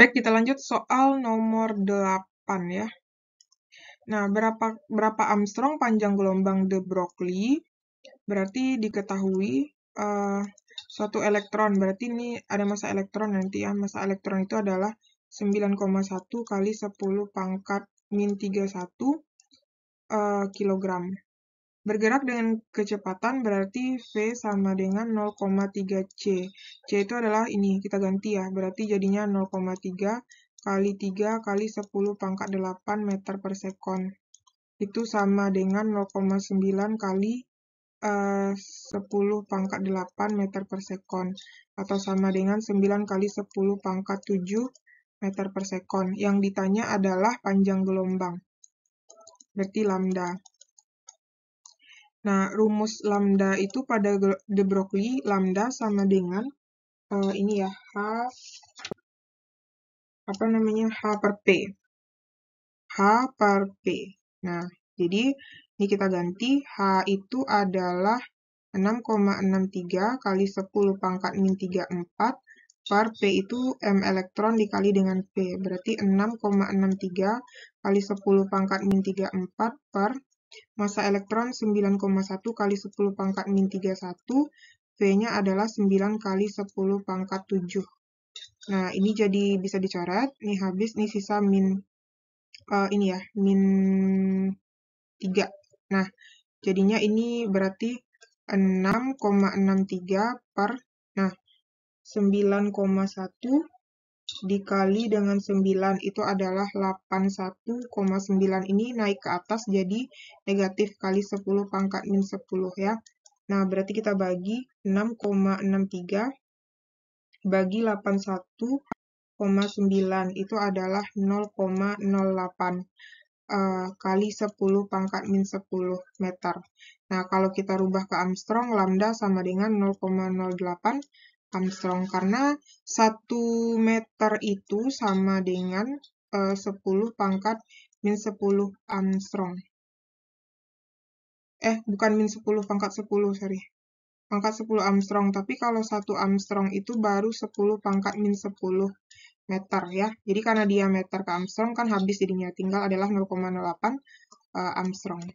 Baik, kita lanjut soal nomor 8 ya. Nah, berapa berapa Armstrong panjang gelombang de Broglie? Berarti diketahui uh, suatu elektron. Berarti ini ada masa elektron nanti ya. masa elektron itu adalah 9,1 kali 10 pangkat min 31 uh, eh, kilogram. Bergerak dengan kecepatan berarti V sama dengan 0,3C. C itu adalah ini, kita ganti ya, berarti jadinya 0,3 kali 3 kali 10 pangkat 8 meter per sekon. Itu sama dengan 0,9 kali eh, uh, 10 pangkat 8 meter per sekon. Atau sama dengan 9 kali 10 pangkat 7 meter per sekon. Yang ditanya adalah panjang gelombang. Berarti lambda. Nah, rumus lambda itu pada de Broglie lambda sama dengan uh, ini ya, H apa namanya? H per P. H per P. Nah, jadi ini kita ganti H itu adalah 6,63 kali 10 pangkat min 34 per P itu M elektron dikali dengan P. Berarti 6,63 kali 10 pangkat min 34 per Masa elektron 9,1 kali 10 pangkat min 31, V-nya adalah 9 kali 10 pangkat 7. Nah, ini jadi bisa dicoret. Ini habis, ini sisa min, uh, ini ya, min 3. Nah, jadinya ini berarti 6,63 per, nah, 9,1 dikali dengan 9 itu adalah 81,9 ini naik ke atas jadi negatif kali 10 pangkat min 10 ya. Nah, berarti kita bagi 6,63 bagi 81,9 itu adalah 0,08 uh, eh, kali 10 pangkat min 10 meter. Nah, kalau kita rubah ke Armstrong, lambda sama dengan 0,08 Armstrong karena 1 meter itu sama dengan eh, uh, 10 pangkat min 10 Armstrong. Eh, bukan min 10 pangkat 10, sorry. Pangkat 10 Armstrong, tapi kalau 1 Armstrong itu baru 10 pangkat min 10 meter ya. Jadi karena diameter ke Armstrong kan habis jadinya tinggal adalah 0,08 uh, eh, Armstrong.